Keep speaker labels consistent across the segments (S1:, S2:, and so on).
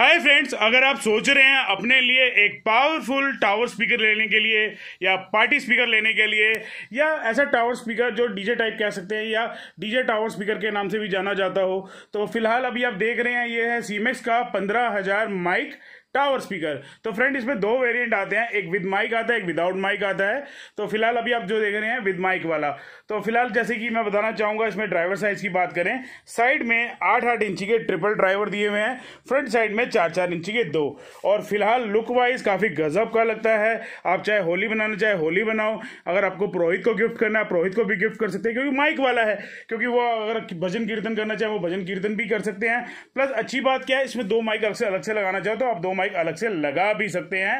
S1: Hi friends अगर आप सोच रहे हैं अपने लिए एक पावरफुल टावर स्पीकर लेने के लिए या पार्टी स्पीकर लेने के लिए या ऐसा टावर स्पीकर जो डीजे टाइप कह सकते हैं या डीजे टावर स्पीकर के नाम से भी जाना जाता हो तो फिलहाल अभी आप देख रहे हैं ये है सीमेक्स का पंद्रह हजार माइक टावर स्पीकर तो फ्रेंड इसमें दो वेरिएंट आते हैं एक विद माइक आता है एक विदाउट माइक आता है तो फिलहाल अभी आप जो देख रहे हैं विद माइक वाला तो फिलहाल जैसे कि मैं बताना चाहूंगा इसमें ड्राइवर साइज की बात करें साइड में आठ आठ इंची के ट्रिपल ड्राइवर दिए हुए हैं फ्रंट साइड में चार चार इंची के दो और फिलहाल लुक वाइज काफ़ी गजब का लगता है आप चाहे होली बनाना चाहे होली बनाओ अगर आपको पुरोहित को गिफ्ट करना है पुरोहित को भी गिफ्ट कर सकते हैं क्योंकि माइक वाला है क्योंकि वो अगर भजन कीर्तन करना चाहे वो भजन कीर्तन भी कर सकते हैं प्लस अच्छी बात क्या है इसमें दो माइक अलग से अलग से लगाना चाहो तो आप दो माइक अलग से लगा भी सकते हैं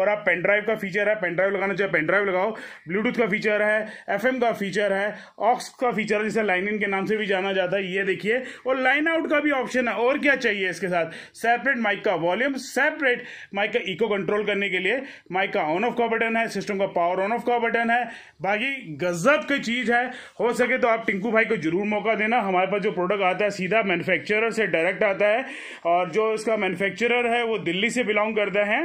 S1: और आप पेन ड्राइव का फीचर है पेन ड्राइव लगाना चाहे पेन ड्राइव लगाओ ब्लूटूथ का फीचर है एफ का फीचर है ऑक्स का फीचर है जिसे लाइन इन के नाम से भी जाना जाता है ये देखिए और लाइन आउट का भी ऑप्शन है और क्या चाहिए इसके साथ सेपरेट माइक का वॉल्यूम सेपरेट माइक का इको कंट्रोल करने के लिए माइक का ऑन ऑफ का बटन है सिस्टम का पावर ऑन ऑफ का बटन है बाकी गजब की चीज है हो सके तो आप टिंकू भाई को जरूर मौका देना हमारे पास जो प्रोडक्ट आता है सीधा मैन्युफैक्चरर से डायरेक्ट आता है और जो इसका मैन्युफैक्चरर है वो दिल्ली दिल्ली से बिलोंग करते हैं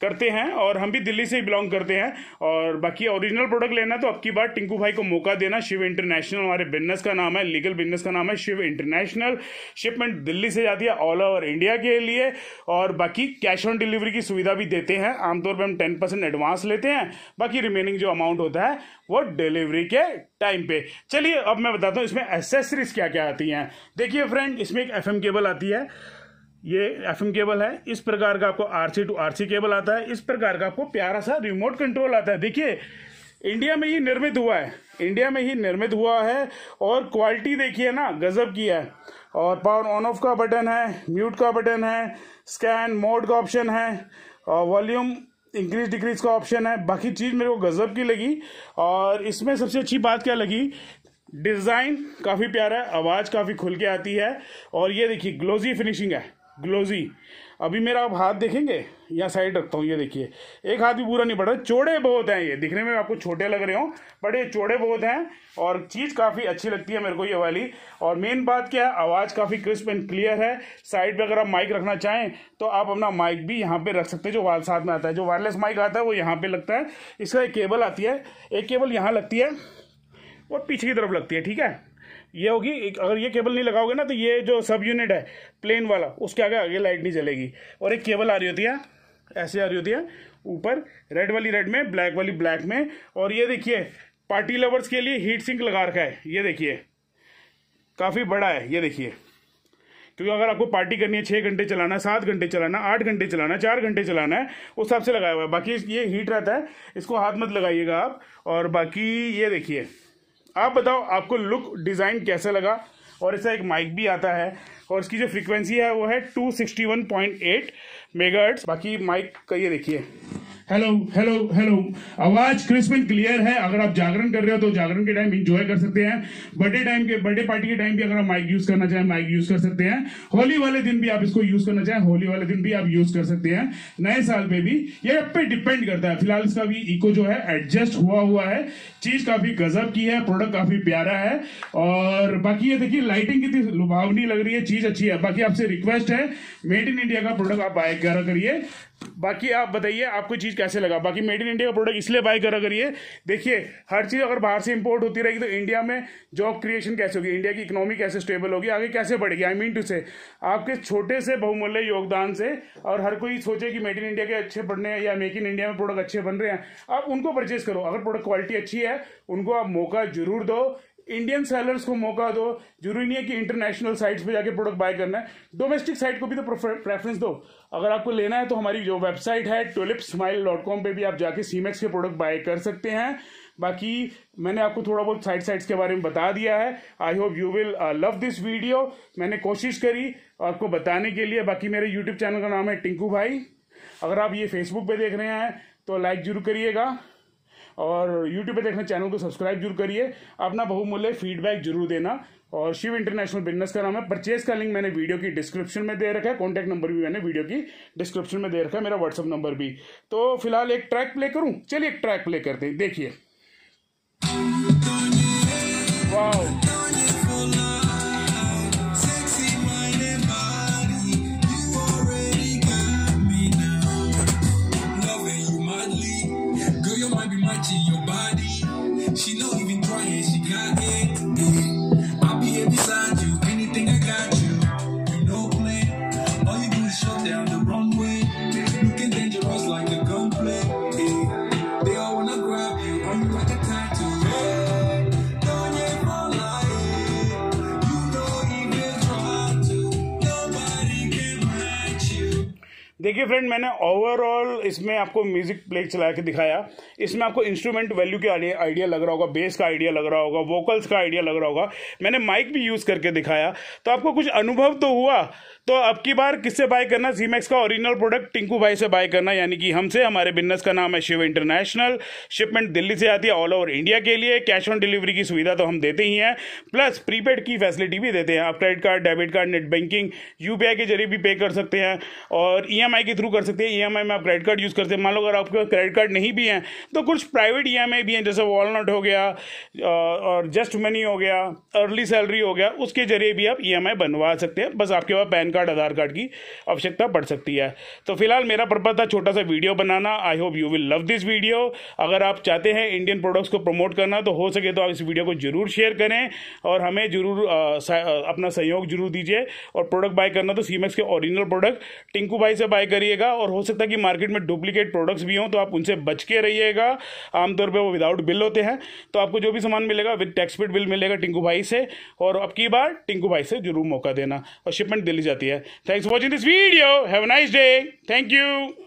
S1: करते हैं और हम भी दिल्ली से ही बिलोंग करते हैं और बाकी ओरिजिनल प्रोडक्ट लेना तो अब की बार टिंकू भाई को मौका देना शिव इंटरनेशनल हमारे बिजनेस का नाम है लीगल बिजनेस का नाम है शिव इंटरनेशनल शिपमेंट दिल्ली से जाती है ऑल ओवर इंडिया के लिए और बाकी कैश ऑन डिलीवरी की सुविधा भी देते हैं आमतौर पर हम टेन परसेंट एडवांस लेते हैं बाकी रिमेनिंग जो अमाउंट होता है वो डिलीवरी के टाइम पे चलिए अब मैं बताता हूँ इसमें एसेसरीज क्या क्या आती हैं देखिए फ्रेंड इसमें एक एफ केबल आती है ये एफ केबल है इस प्रकार का आपको आरसी टू आरसी केबल आता है इस प्रकार का आपको प्यारा सा रिमोट कंट्रोल आता है देखिए इंडिया में ही निर्मित हुआ है इंडिया में ही निर्मित हुआ है और क्वालिटी देखिए ना गजब की है और पावर ऑन ऑफ का बटन है म्यूट का बटन है स्कैन मोड का ऑप्शन है और वॉल्यूम इंक्रीज डिक्रीज का ऑप्शन है बाकी चीज़ मेरे को गजब की लगी और इसमें सबसे अच्छी बात क्या लगी डिज़ाइन काफ़ी प्यारा है आवाज़ काफ़ी खुल के आती है और ये देखिए ग्लोजी फिनिशिंग है ग्लोजी अभी मेरा आप हाथ देखेंगे या साइड रखता हूँ ये देखिए एक हाथ भी पूरा नहीं पड़ रहा चौड़े बहुत हैं ये दिखने में आपको छोटे लग रहे हो बट ये चौड़े बहुत हैं और चीज़ काफ़ी अच्छी लगती है मेरे को ये वाली और मेन बात क्या है आवाज़ काफ़ी क्रिस्प एंड क्लियर है साइड पे अगर आप माइक रखना चाहें तो आप अपना माइक भी यहाँ पर रख सकते हैं जो वाल साथ में आता है जो वायरलेस माइक आता है वो यहाँ पर लगता है इसका एक केबल आती है एक केबल यहाँ लगती है और पीछे की तरफ लगती है ठीक है ये होगी एक अगर ये केबल नहीं लगाओगे ना तो ये जो सब यूनिट है प्लेन वाला उसके आगे आगे लाइट नहीं चलेगी और एक केबल आ रही होती है ऐसे आ रही होती है ऊपर रेड वाली रेड में ब्लैक वाली ब्लैक में और ये देखिए पार्टी लवर्स के लिए हीट सिंक लगा रखा है ये देखिए काफ़ी बड़ा है ये देखिए क्योंकि अगर आपको पार्टी करनी है छः घंटे चलाना है सात घंटे चलाना आठ घंटे चलाना चार घंटे चलाना है उस हिसाब से लगाया हुआ है बाकी ये हीट रहता है इसको हाथ मत लगाइएगा आप और बाकी ये देखिए आप बताओ आपको लुक डिज़ाइन कैसा लगा और इसका एक माइक भी आता है और इसकी जो फ्रीक्वेंसी है वो है 261.8 मेगा बाकी माइक का ये देखिए हेलो हेलो हेलो आवाज क्रिस्प एंड क्लियर है अगर आप जागरण कर रहे हो तो जागरण के टाइम इंजॉय कर सकते हैं बर्थडे टाइम के बर्थडे पार्टी के टाइम भी अगर आप माइक यूज करना चाहें माइक यूज कर सकते हैं होली वाले दिन भी आप इसको यूज करना चाहें होली वाले दिन भी आप यूज कर सकते हैं नए साल पे भी ये आप पे डिपेंड करता है फिलहाल इसका भी इको जो है एडजस्ट हुआ हुआ है चीज काफी गजब की है प्रोडक्ट काफी प्यारा है और बाकी ये देखिए लाइटिंग कितनी लुभावनी लग रही है चीज अच्छी है बाकी आपसे रिक्वेस्ट है मेड इन इंडिया का प्रोडक्ट आप बाय करिए बाकी आप बताइए आपको चीज़ कैसे लगा बाकी मेड इन इंडिया का प्रोडक्ट इसलिए बाय करा करिए देखिए हर चीज़ अगर बाहर से इंपोर्ट होती रहेगी तो इंडिया में जॉब क्रिएशन कैसे होगी इंडिया की इकोनॉमी कैसे स्टेबल होगी आगे कैसे बढ़ेगी आई मीन टू से आपके छोटे से बहुमूल्य योगदान से और हर कोई सोचे कि मेड इन इंडिया के अच्छे बढ़ने हैं या मेक इन इंडिया में प्रोडक्ट अच्छे बन रहे हैं आप उनको परचेज करो अगर प्रोडक्ट क्वालिटी अच्छी है उनको आप मौका जरूर दो इंडियन सेलर्स को मौका दो जरूरी नहीं है कि इंटरनेशनल साइट्स पे जाके प्रोडक्ट बाय करना है डोमेस्टिक साइट को भी तो प्रेफरेंस दो अगर आपको लेना है तो हमारी जो वेबसाइट है टोलिप स्माइल डॉट कॉम पर भी आप जाके सीमेक्स के प्रोडक्ट बाय कर सकते हैं बाकी मैंने आपको थोड़ा बहुत साइड साइट्स के बारे में बता दिया है I hope you will love this video मैंने कोशिश करी आपको बताने के लिए बाकी मेरे यूट्यूब चैनल का नाम है टिंकू भाई अगर आप ये फेसबुक पे देख रहे हैं तो लाइक जरूर करिएगा और यूट्यूब पर देखने चैनल को सब्सक्राइब जरूर करिए अपना बहुमूल्य फीडबैक जरूर देना और शिव इंटरनेशनल बिजनेस का नाम है परचेज का लिंक मैंने वीडियो की डिस्क्रिप्शन में दे रखा है कॉन्टैक्ट नंबर भी मैंने वीडियो की डिस्क्रिप्शन में दे रखा है मेरा व्हाट्सअप नंबर भी तो फिलहाल एक ट्रैक प्ले करूँ चलिए एक ट्रैक प्ले करते हैं देखिए वाह touching your body. देखिए फ्रेंड मैंने ओवरऑल इसमें आपको म्यूजिक प्ले चला के दिखाया इसमें आपको इंस्ट्रूमेंट वैल्यू के आइडिया लग रहा होगा बेस का आइडिया लग रहा होगा वोकल्स का आइडिया लग रहा होगा मैंने माइक भी यूज़ करके दिखाया तो आपको कुछ अनुभव तो हुआ तो अब की बार किससे बाय करना सीमैक्स का ओरिजिनल प्रोडक्ट टिंकू भाई से बाय करना यानी कि हमसे हमारे बिजनेस का नाम है शिव इंटरनेशनल शिपमेंट दिल्ली से आती है ऑल ओवर इंडिया के लिए कैश ऑन डिलीवरी की सुविधा तो हम देते ही हैं प्लस प्रीपेड की फैसिलिटी भी देते हैं आप credit card debit card net banking यू के जरिए भी पे कर सकते हैं और ई e के थ्रू कर सकते हैं ई e में आप क्रेडिट कार्ड यूज़ करते हैं मान लो अगर आपके क्रेडिट कार्ड नहीं भी हैं तो कुछ प्राइवेट ई e भी हैं जैसे वॉलनट हो गया और जस्ट मनी हो गया अर्ली सैलरी हो गया उसके जरिए भी आप ई बनवा सकते हैं बस आपके पास पैन कार्ड आधार कार्ड की आवश्यकता पड़ सकती है तो फिलहाल मेरा पर्पज़ था छोटा सा वीडियो बनाना I hope you will love this video अगर आप चाहते हैं इंडियन प्रोडक्ट्स को प्रमोट करना तो हो सके तो आप इस वीडियो को जरूर शेयर करें और हमें जरूर अपना सहयोग जरूर दीजिए और प्रोडक्ट बाय करना तो सीमेक्स के ओरिजिनल प्रोडक्ट टिंकू भाई से बाय करिएगा और हो सकता है कि मार्केट में डुप्लीकेट प्रोडक्ट्स भी हों तो आप उनसे बच के रहिएगा आमतौर पर वो विदाउट बिल होते हैं तो आपको जो भी सामान मिलेगा विद टैक्स पेड बिल मिलेगा टिंकू भाई से और अब की बार टिंकू भाई से जरूर मौका देना और शिपमेंट दिल्ली जाती है आती है thanks watching this video have a nice day thank you